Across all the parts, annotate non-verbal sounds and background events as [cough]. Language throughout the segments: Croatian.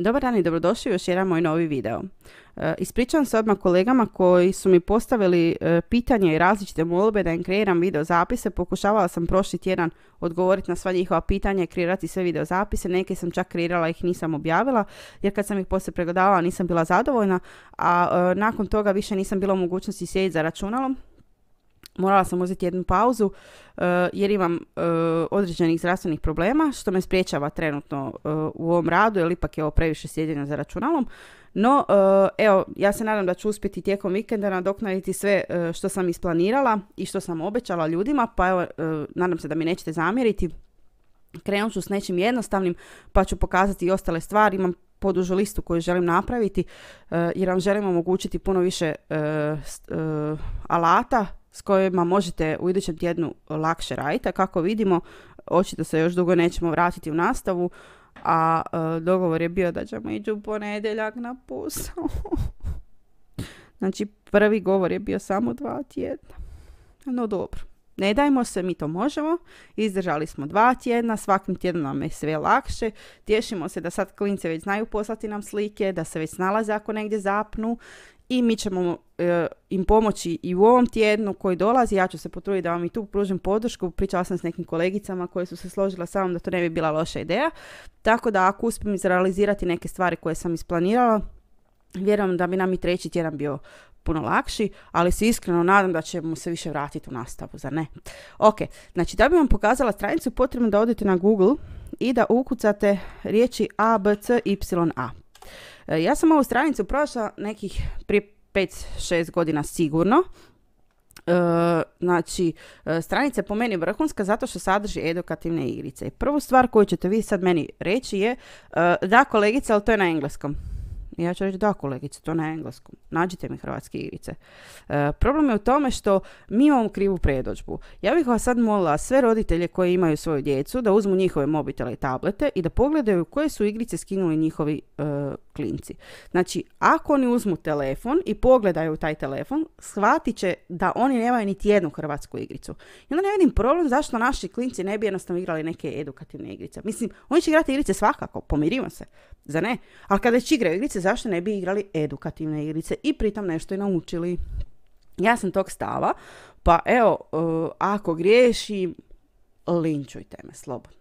Dobar dan i dobrodošli u još jedan moj novi video. E, ispričavam se odmah kolegama koji su mi postavili e, pitanje i različite molbe da im kreiram video zapise. Pokušavala sam prošli tjedan odgovoriti na sva njihova pitanja i kreirati sve video zapise. Neke sam čak kreirala ih nisam objavila jer kad sam ih poslije pregledavala nisam bila zadovoljna, a e, nakon toga više nisam bila u mogućnosti sjediti za računalom morala sam uzeti jednu pauzu e, jer imam e, određenih zdravstvenih problema što me spriječava trenutno e, u ovom radu jer ipak je ovo previše sjedenja za računalom. No, evo, ja se nadam da ću uspjeti tijekom vikenda nadoknaditi sve što sam isplanirala i što sam obećala ljudima, pa evo, nadam se da mi nećete zamjeriti. Krenut ću s nečim jednostavnim, pa ću pokazati i ostale stvari. Imam podužu listu koju želim napraviti jer vam želim omogućiti puno više alata s kojima možete u idućem tjednu lakše raditi, a kako vidimo, očito se još dugo nećemo vratiti u nastavu, a e, dogovor je bio da ćemo ići u ponedjeljak na posao. [laughs] znači, prvi govor je bio samo dva tjedna. No dobro, ne dajmo se, mi to možemo. Izdržali smo dva tjedna, svakim tjednom nam je sve lakše. Tješimo se da sad klince već znaju poslati nam slike, da se već nalaze ako negdje zapnu i mi ćemo e, im pomoći i u ovom tjednu koji dolazi. Ja ću se potruditi da vam i tu pružim podršku. Pričala sam s nekim kolegicama koje su se složila sa da to ne bi bila loša ideja. Tako da ako uspijem izrealizirati neke stvari koje sam isplanirala, vjerujem da bi nam i treći tjedan bio puno lakši, ali se iskreno nadam da ćemo se više vratiti u nastavu, zar ne? Ok, znači da bi vam pokazala stranicu potrebno da odete na Google i da ukucate riječi A, B, Y, A. E, ja sam ovu stranicu prošla nekih prije 5-6 godina sigurno. E, znači, e, stranica je po meni vrhunska zato što sadrži edukativne igrice. Prvu stvar koju ćete vi sad meni reći je, e, da kolegica, ali to je na engleskom. Ja ću reći da kolegice, to na engleskom. Nađite mi hrvatske igrice. E, problem je u tome što mi imamo krivu predođbu. Ja bih vas sad molila sve roditelje koji imaju svoju djecu da uzmu njihove mobitele i tablete i da pogledaju koje su igrice skinuli njihovi e, klinci. Znači, ako oni uzmu telefon i pogledaju taj telefon, shvatit će da oni nemaju niti jednu hrvatsku igricu. I onda ne vidim problem zašto naši klinci ne bi jednostavno igrali neke edukativne igrice. Mislim, oni će igrati igrice svakako, pomirimo se. Za ne? Ali kada već igraju igrice, zašto ne bi igrali edukativne igrice i pritom nešto i naučili. Ja sam tog stava, pa evo, e, ako griješim, linčujte me slobodno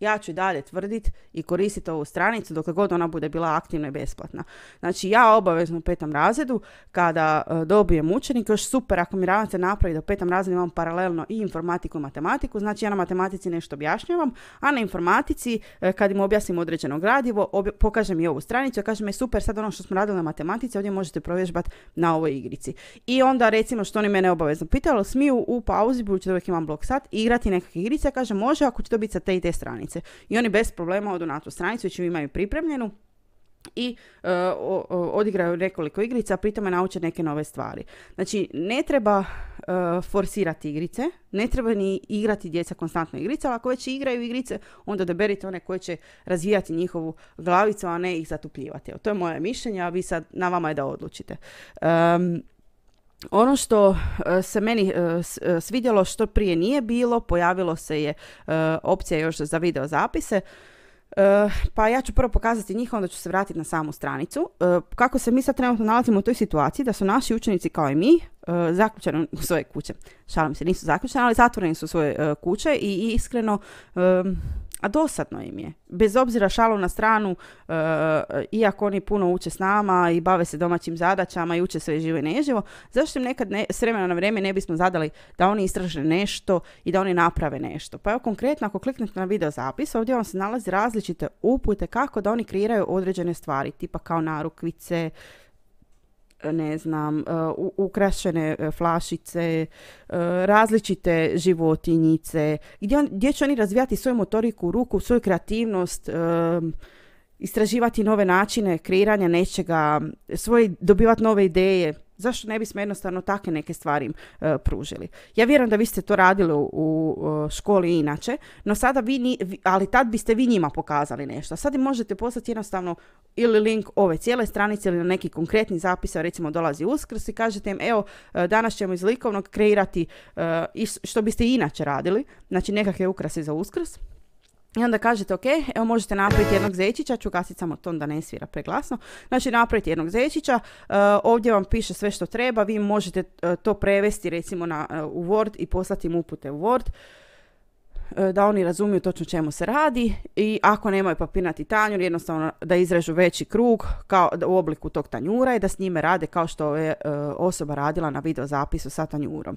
ja ću i dalje tvrditi i koristiti ovu stranicu dok god ona bude bila aktivna i besplatna. Znači ja obavezno u petom razredu kada e, dobijem učenik, još super ako mi ravnice napravi da u petom razredu imam paralelno i informatiku i matematiku, znači ja na matematici nešto objašnjavam, a na informatici e, kad im objasnim određeno gradivo, pokažem i ovu stranicu, i kažem je super, sad ono što smo radili na matematici, ovdje možete provježbati na ovoj igrici. I onda recimo što oni mene obavezno pitalo, smiju u pauzi, budući da uvijek imam blok sat, igrati nekakve igrice, ja kažem može ako će to biti sa te i te stranice. I oni bez problema odu na tu stranicu, već znači imaju pripremljenu i e, odigraju nekoliko igrica, pritome nauče neke nove stvari. Znači, ne treba e, forsirati igrice, ne treba ni igrati djeca konstantno igrice, ali ako već igraju igrice, onda odaberite one koje će razvijati njihovu glavicu, a ne ih zatupljivati. to je moje mišljenje, a vi sad na vama je da odlučite ono što e, se meni e, e, svidjelo što prije nije bilo, pojavilo se je opcija još za video zapise. Pa ja ću prvo pokazati njih, onda ću se vratiti na samu stranicu. Kako se mi sad trenutno nalazimo u toj situaciji da su naši učenici kao i mi zaključani u svoje kuće. Šalim se, nisu zaključeni, ali zatvoreni su u svoje kuće i iskreno a dosadno im je. Bez obzira šalu na stranu, e, iako oni puno uče s nama i bave se domaćim zadaćama i uče sve živo i neživo, zašto im nekad ne, s vremena na vrijeme ne bismo zadali da oni istraže nešto i da oni naprave nešto? Pa evo konkretno ako kliknete na video zapis, ovdje vam se nalazi različite upute kako da oni kreiraju određene stvari, tipa kao narukvice, ne znam, e, ukrašene e, flašice, e, različite životinjice, gdje, će oni razvijati svoju motoriku, ruku, svoju kreativnost, istraživati nove načine kreiranja nečega, svoj dobivati nove ideje. Zašto ne bismo jednostavno takve neke stvari im e, pružili? Ja vjerujem da vi ste to radili u, u e, školi inače, no sada vi, ali tad biste vi njima pokazali nešto. Sad im možete poslati jednostavno ili link ove cijele stranice ili na neki konkretni zapis, recimo dolazi uskrs i kažete im evo e, danas ćemo iz likovnog kreirati što biste inače radili, znači nekakve ukrase za uskrs i onda kažete, ok, evo možete napraviti jednog zečića, ću gasiti samo ton da ne svira preglasno. Znači napraviti jednog zečića, e, ovdje vam piše sve što treba, vi možete e, to prevesti recimo na, e, u Word i poslati im upute u Word da oni razumiju točno čemu se radi i ako nemaju papirnati tanjur jednostavno da izrežu veći krug kao u obliku tog tanjura i da s njime rade kao što je osoba radila na videozapisu sa tanjurom.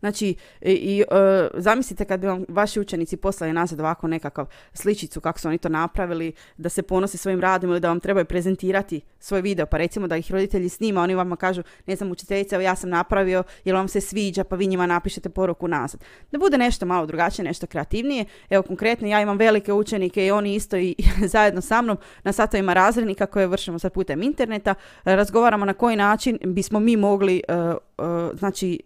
Znači, i, i e, zamislite kad bi vam vaši učenici poslali nazad ovako nekakav sličicu kako su oni to napravili, da se ponose svojim radom ili da vam trebaju prezentirati svoj video, pa recimo da ih roditelji snima, oni vam kažu, ne znam, učiteljica, ja sam napravio, jer vam se sviđa, pa vi njima napišete poruku nazad. Da bude nešto malo drugačije, nešto kreativnije. Evo konkretno, ja imam velike učenike i oni isto i [laughs] zajedno sa mnom na satovima razrednika koje vršimo sad putem interneta, razgovaramo na koji način bismo mi mogli e, e, znači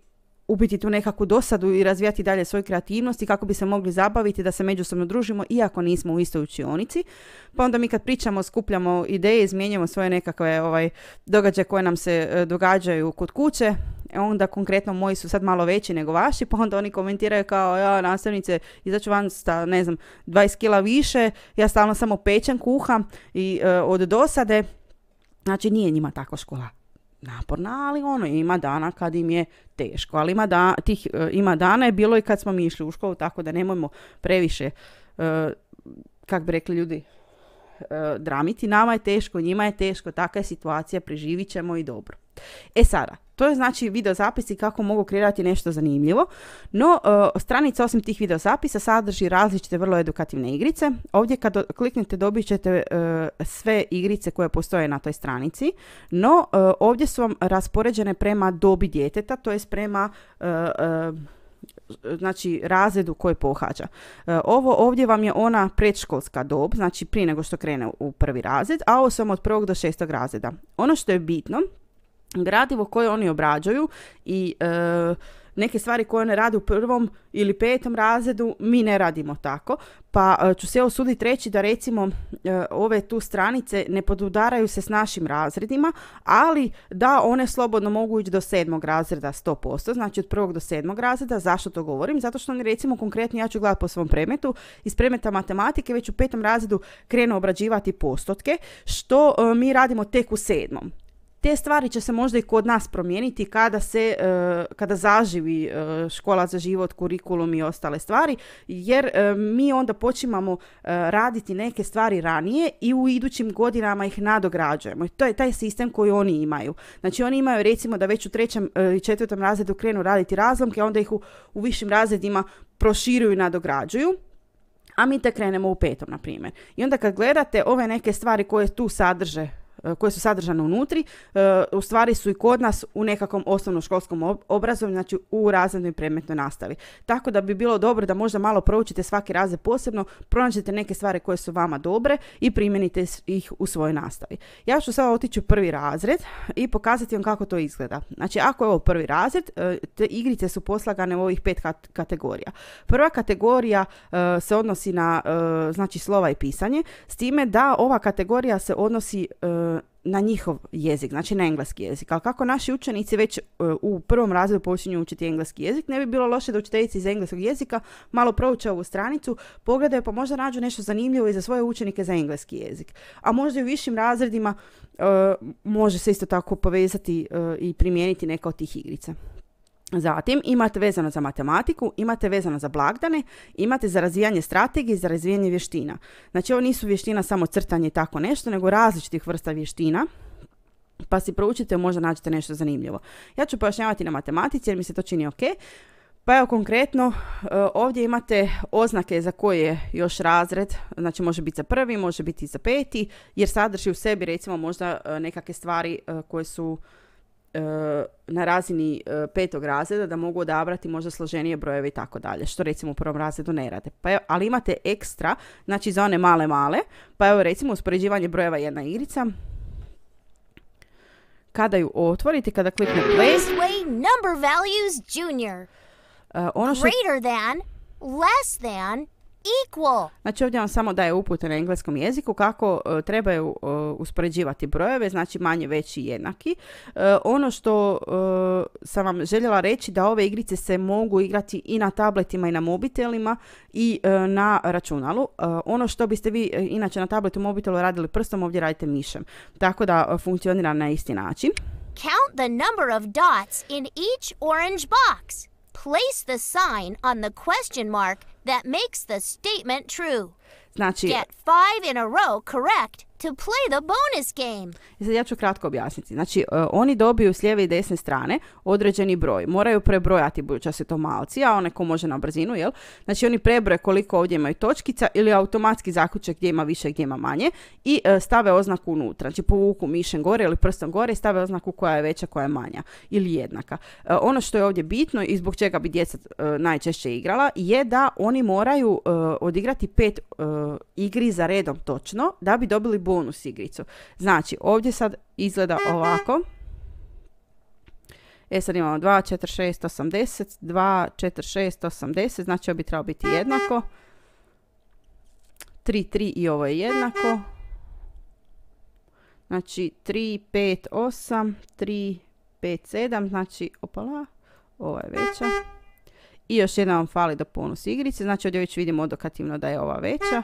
ubiti tu nekakvu dosadu i razvijati dalje svoju kreativnost i kako bi se mogli zabaviti da se međusobno družimo iako nismo u istoj učionici. Pa onda mi kad pričamo, skupljamo ideje, izmjenjujemo svoje nekakve ovaj, događaje koje nam se e, događaju kod kuće, e, onda konkretno moji su sad malo veći nego vaši, pa onda oni komentiraju kao, ja, nastavnice, izaću van sa, ne znam, 20 kila više, ja stalno samo pečem, kuham i e, od dosade, znači nije njima tako škola naporna, ali ono, ima dana kad im je teško. Ali ima, da, tih, e, ima dana je bilo i kad smo mi išli u školu, tako da nemojmo previše, e, kak bi rekli ljudi, e, dramiti. Nama je teško, njima je teško, takva je situacija, preživit ćemo i dobro. E sada, to je znači zapisi kako mogu kreirati nešto zanimljivo, no e, stranica osim tih videozapisa sadrži različite vrlo edukativne igrice. Ovdje kad kliknete dobit ćete e, sve igrice koje postoje na toj stranici, no e, ovdje su vam raspoređene prema dobi djeteta, to jest prema znači razredu koje pohađa. Ovo ovdje vam je ona predškolska dob, znači prije nego što krene u prvi razred, a ovo su vam od prvog do šestog razreda. Ono što je bitno gradivo koje oni obrađaju i e, neke stvari koje one rade u prvom ili petom razredu mi ne radimo tako. Pa e, ću se osuditi reći da recimo e, ove tu stranice ne podudaraju se s našim razredima, ali da one slobodno mogu ići do sedmog razreda 100%, znači od prvog do sedmog razreda. Zašto to govorim? Zato što oni recimo konkretno ja ću gledati po svom predmetu, iz predmeta matematike već u petom razredu krenu obrađivati postotke, što mi radimo tek u sedmom. Te stvari će se možda i kod nas promijeniti kada se, e, kada zaživi e, škola za život, kurikulum i ostale stvari, jer e, mi onda počimamo raditi neke stvari ranije i u idućim godinama ih nadograđujemo. I to je taj sistem koji oni imaju. Znači oni imaju recimo da već u trećem i četvrtom razredu krenu raditi razlomke, onda ih u, u višim razredima proširuju i nadograđuju a mi te krenemo u petom, na primjer. I onda kad gledate ove neke stvari koje tu sadrže E, koje su sadržane unutri, e, u stvari su i kod nas u nekakvom osnovnoškolskom obrazovanju, znači u razrednoj predmetnoj nastavi. Tako da bi bilo dobro da možda malo proučite svaki razred posebno, pronađete neke stvari koje su vama dobre i primijenite ih u svojoj nastavi. Ja ću sada otići u prvi razred i pokazati vam kako to izgleda. Znači, ako je ovo prvi razred, e, te igrice su poslagane u ovih pet kategorija. Prva kategorija se odnosi na znači slova i pisanje, s time da ova kategorija se odnosi E, na njihov jezik, znači na engleski jezik. Ali kako naši učenici već e, u prvom razredu počinju učiti engleski jezik, ne bi bilo loše da učiteljici iz engleskog jezika malo prouče ovu stranicu, pogledaju pa možda nađu nešto zanimljivo i za svoje učenike za engleski jezik. A možda i u višim razredima e, može se isto tako povezati i primijeniti neka od tih igrica. Zatim imate vezano za matematiku, imate vezano za blagdane, imate za razvijanje strategije za razvijanje vještina. Znači ovo nisu vještina samo crtanje i tako nešto, nego različitih vrsta vještina pa si proučite, možda nađete nešto zanimljivo. Ja ću pojašnjavati na matematici jer mi se to čini ok. Pa evo konkretno e, ovdje imate oznake za koje je još razred, znači može biti za prvi, može biti i za peti, jer sadrži u sebi recimo možda e, nekakve stvari e, koje su na razini e, petog razreda da mogu odabrati možda složenije brojeve i tako dalje, što recimo u prvom razredu ne rade. Pa evo, ali imate ekstra, znači za one male male, pa evo recimo uspoređivanje brojeva jedna igrica. Kada ju otvorite, kada klikne play, e, ono greater than, less than, equal. Znači ovdje vam samo daje upute na engleskom jeziku kako e, trebaju e, uspoređivati brojeve, znači manje, veći, jednaki. E, ono što sam vam željela reći da ove igrice se mogu igrati i na tabletima i na mobitelima i na računalu. Ono što biste vi inače na tabletu mobitelu radili prstom, ovdje radite mišem. Tako da funkcionira na isti način. Count the number of dots in each orange box. Place the sign on the question mark that makes the statement true. It's not you. Get five in a row correct to play the bonus game. Ja ću kratko objasniti. Znači, e, oni dobiju s lijeve i desne strane određeni broj. Moraju prebrojati buduća se to malci, a onaj ko može na brzinu, jel? Znači, oni prebroje koliko ovdje imaju točkica ili automatski zaključak gdje ima više, gdje ima manje i e, stave oznaku unutra. Znači, povuku mišem gore ili prstom gore i stave oznaku koja je veća, koja je manja ili jednaka. E, ono što je ovdje bitno i zbog čega bi djeca najčešće igrala je da oni moraju odigrati pet igri za redom točno da bi dobili bonus igricu. Znači, ovdje sad izgleda ovako. E sad imamo 2, 4, 6, 80, 2, 4, 6, 80, znači ovo bi trebalo biti jednako. 3, 3 i ovo je jednako. Znači 3, 5, 8, 3, 5, 7, znači opala, ova je veća. I još jedna vam fali do bonus igrice, znači ovdje već vidimo odokativno da je ova veća.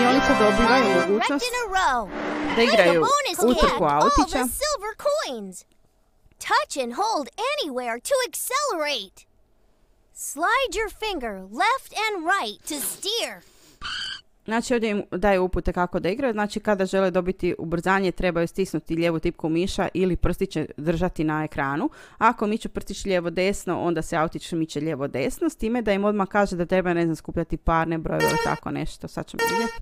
i oni sada dobivaju mogućnost da igraju utrku autića. Touch and hold anywhere to accelerate. Slide your finger left and right to steer. Znači ovdje im daje upute kako da igraju, znači kada žele dobiti ubrzanje trebaju stisnuti lijevu tipku miša ili prstiće držati na ekranu. Ako miču prstić lijevo desno, onda se autično miće lijevo desno, s time da im odmah kaže da treba ne znam skupljati parne brojeve ili tako nešto. Sad ćemo vidjeti.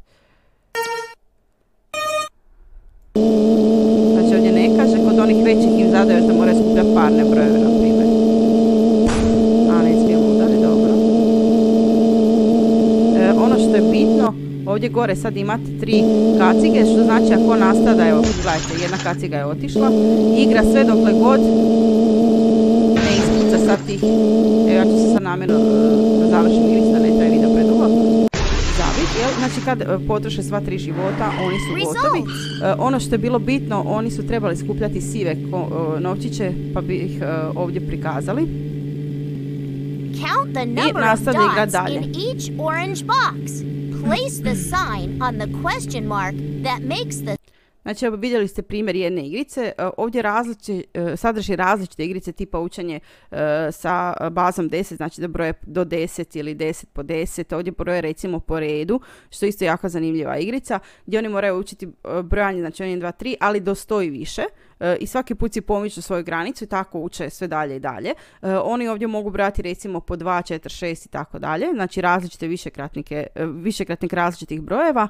Znači ovdje ne kaže, kod onih većih im zadaje da moraju skupljati parne brojeve na primjer. dobro. E, ono što je bitno ovdje gore sad imati tri kacige, što znači ako nastada, evo, gledajte, jedna kaciga je otišla, igra sve dokle god ne ispuca sad tih, evo ja ću se sad namjerno e, završim ili da ne video Znači kad e, potroše sva tri života, oni su gotovi. E, ono što je bilo bitno, oni su trebali skupljati sive novčiće, pa bi ih ovdje prikazali. I nastavljaju dalje. place the sign on the question mark that makes the Znači, vidjeli ste primjer jedne igrice. E, ovdje različi, e, sadrži različite igrice tipa učenje e, sa bazom 10, znači da broje do 10 ili 10 po 10. Ovdje broje recimo po redu, što je isto jako zanimljiva igrica, gdje oni moraju učiti brojanje, znači 1, 2, 3, ali do 100 i više i svaki put si pomiču svoju granicu i tako uče sve dalje i dalje. Oni ovdje mogu brati recimo po 2, 4, 6 i tako dalje, znači različite višekratnike, višekratnik različitih brojeva.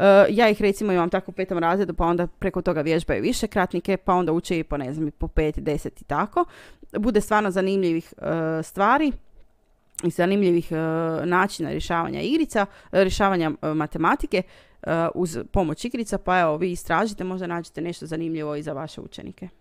Eh, ja ih recimo imam tako u petom razredu, pa onda preko toga vježbaju više kratnike, pa onda uče i po ne znam, po pet, deset i tako. Bude stvarno zanimljivih eh, stvari i zanimljivih eh, načina rješavanja igrica, rješavanja matematike uz pomoć igrica, pa evo vi istražite, možda nađete nešto zanimljivo i za vaše učenike.